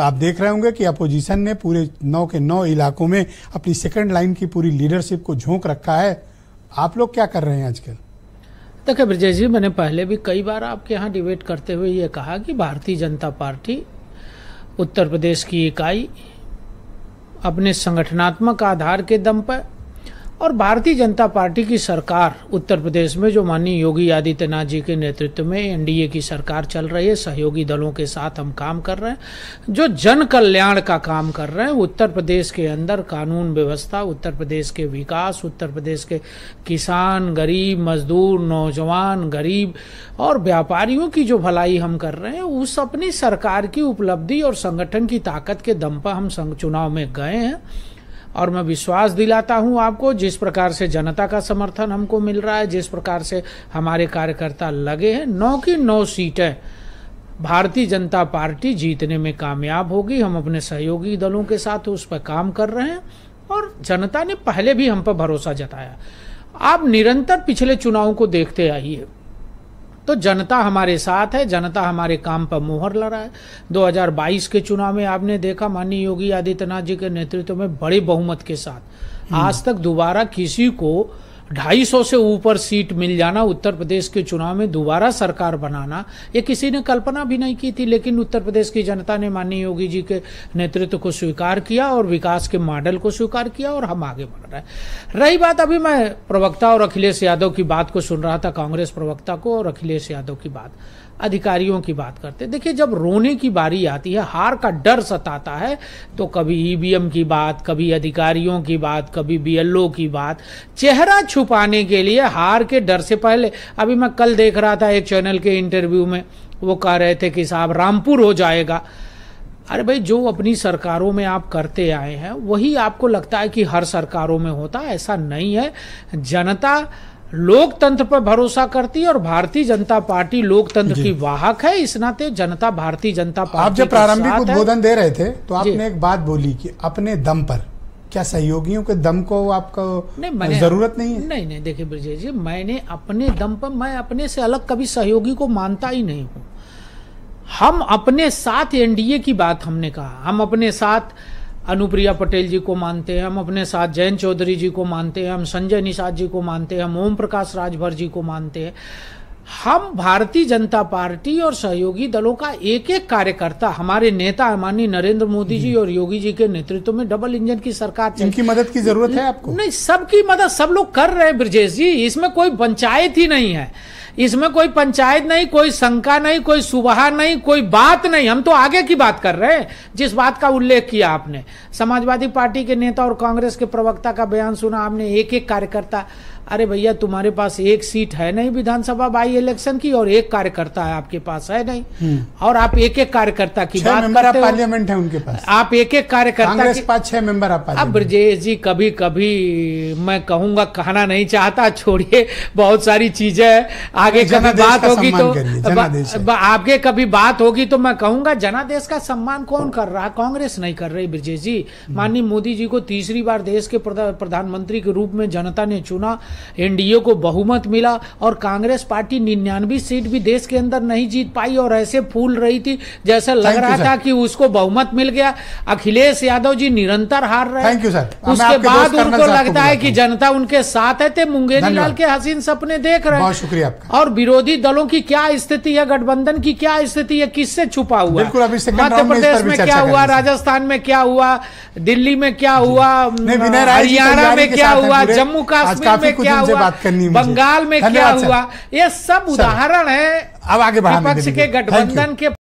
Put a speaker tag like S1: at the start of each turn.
S1: आप देख रहे होंगे कि अपोजिशन ने पूरे नौ के नौ इलाकों में अपनी सेकंड लाइन की पूरी लीडरशिप को झोंक रखा है आप लोग क्या कर रहे हैं आजकल देखिये ब्रजय जी मैंने पहले भी कई बार आपके यहाँ डिबेट करते हुए ये कहा कि भारतीय जनता पार्टी उत्तर प्रदेश की इकाई अपने संगठनात्मक आधार के दम पर और भारतीय जनता पार्टी की सरकार उत्तर प्रदेश में जो माननीय योगी आदित्यनाथ जी के नेतृत्व में एनडीए की सरकार चल रही है सहयोगी दलों के साथ हम काम कर रहे हैं जो जन कल्याण का काम कर रहे हैं उत्तर प्रदेश के अंदर कानून व्यवस्था उत्तर प्रदेश के विकास उत्तर प्रदेश के किसान गरीब मजदूर नौजवान गरीब और व्यापारियों की जो भलाई हम कर रहे हैं उस अपनी सरकार की उपलब्धि और संगठन की ताकत के दम पर हम चुनाव में गए हैं और मैं विश्वास दिलाता हूं आपको जिस प्रकार से जनता का समर्थन हमको मिल रहा है जिस प्रकार से हमारे कार्यकर्ता लगे हैं नौ की नौ सीटें भारतीय जनता पार्टी जीतने में कामयाब होगी हम अपने सहयोगी दलों के साथ उस पर काम कर रहे हैं और जनता ने पहले भी हम पर भरोसा जताया आप निरंतर पिछले चुनाव को देखते आइए तो जनता हमारे साथ है जनता हमारे काम पर मोहर लड़ा है 2022 के चुनाव में आपने देखा माननीय योगी आदित्यनाथ जी के नेतृत्व में बड़े बहुमत के साथ आज तक दोबारा किसी को ढाई सौ से ऊपर सीट मिल जाना उत्तर प्रदेश के चुनाव में दोबारा सरकार बनाना ये किसी ने कल्पना भी नहीं की थी लेकिन उत्तर प्रदेश की जनता ने माननीय योगी जी के नेतृत्व को स्वीकार किया और विकास के मॉडल को स्वीकार किया और हम आगे बढ़ रहे हैं रही बात अभी मैं प्रवक्ता और अखिलेश यादव की बात को सुन रहा था कांग्रेस प्रवक्ता को और अखिलेश यादव की बात अधिकारियों की बात करते देखिए जब रोने की बारी आती है हार का डर सताता है तो कभी ईवीएम e की बात कभी अधिकारियों की बात कभी बीएलओ की बात चेहरा छुपाने के लिए हार के डर से पहले अभी मैं कल देख रहा था एक चैनल के इंटरव्यू में वो कह रहे थे कि साहब रामपुर हो जाएगा अरे भाई जो अपनी सरकारों में आप करते आए हैं वही आपको लगता है कि हर सरकारों में होता ऐसा नहीं है जनता लोकतंत्र पर भरोसा करती है और भारतीय जनता पार्टी लोकतंत्र की वाहक है इस नाते जनता भारतीय जनता पार्टी आप जब प्रारंभिक उद्बोधन दे रहे थे तो आपने एक बात बोली कि अपने दम पर क्या सहयोगियों के दम को आपको नहीं, जरूरत नहीं है नहीं नहीं देखिए ब्रजय जी मैंने अपने दम पर मैं अपने से अलग कभी सहयोगी को मानता ही नहीं हूँ हम अपने साथ एनडीए की बात हमने कहा हम अपने साथ अनुप्रिया पटेल जी को मानते हैं हम अपने साथ जयंत चौधरी जी को मानते हैं हम संजय निषाद जी को मानते हैं हम ओम प्रकाश राजभर जी को मानते हैं हम भारतीय जनता पार्टी और सहयोगी दलों का एक एक कार्यकर्ता हमारे नेता माननीय नरेंद्र मोदी जी और योगी जी के नेतृत्व में डबल इंजन की सरकार इनकी मदद की जरूरत है आपको नहीं सबकी मदद सब लोग कर रहे हैं ब्रजेश जी इसमें कोई पंचायत ही नहीं है इसमें कोई पंचायत नहीं कोई शंका नहीं कोई सुबह नहीं कोई बात नहीं हम तो आगे की बात कर रहे हैं जिस बात का उल्लेख किया आपने समाजवादी पार्टी के नेता और कांग्रेस के प्रवक्ता का बयान सुना आपने एक एक कार्यकर्ता अरे भैया तुम्हारे पास एक सीट है नहीं विधानसभा बाई इलेक्शन की और एक कार्यकर्ता है आपके पास है नहीं हम्म। और आप एक एक कार्यकर्ता की बात करते पार्लियामेंट है उनके पास आप एक एक कार्यकर्ता के पास छह मेंबर आप अब ब्रजेश जी कभी कभी मैं कहूंगा कहना नहीं चाहता छोड़िए बहुत सारी चीजें आगे कभी बात होगी तो आगे कभी बात होगी तो मैं कहूंगा जनादेश का सम्मान कौन कर रहा है कांग्रेस नहीं कर रही ब्रिजेश जी हम्म। माननीय मोदी जी को तीसरी बार देश के प्रधानमंत्री के रूप में जनता ने चुना एनडीए को बहुमत मिला और कांग्रेस पार्टी निन्यानवे सीट भी देश के अंदर नहीं जीत पाई और ऐसे फूल रही थी जैसे लग रहा था कि उसको बहुमत मिल गया अखिलेश यादव जी निरंतर हार रहे थैंक यू सर उसके बाद उनको लगता है कि जनता उनके साथ है थे मुंगेरी लाल के हसीन सपने देख रहे हैं शुक्रिया आपका और विरोधी दलों की क्या स्थिति है गठबंधन की क्या स्थिति है किससे छुपा हुआ मध्य प्रदेश में, में क्या हुआ राजस्थान में क्या हुआ दिल्ली में क्या हुआ हरियाणा में क्या हुआ जम्मू कश्मीर में क्या हुआ बंगाल में क्या हुआ ये सब उदाहरण है अब आगे विपक्ष के गठबंधन के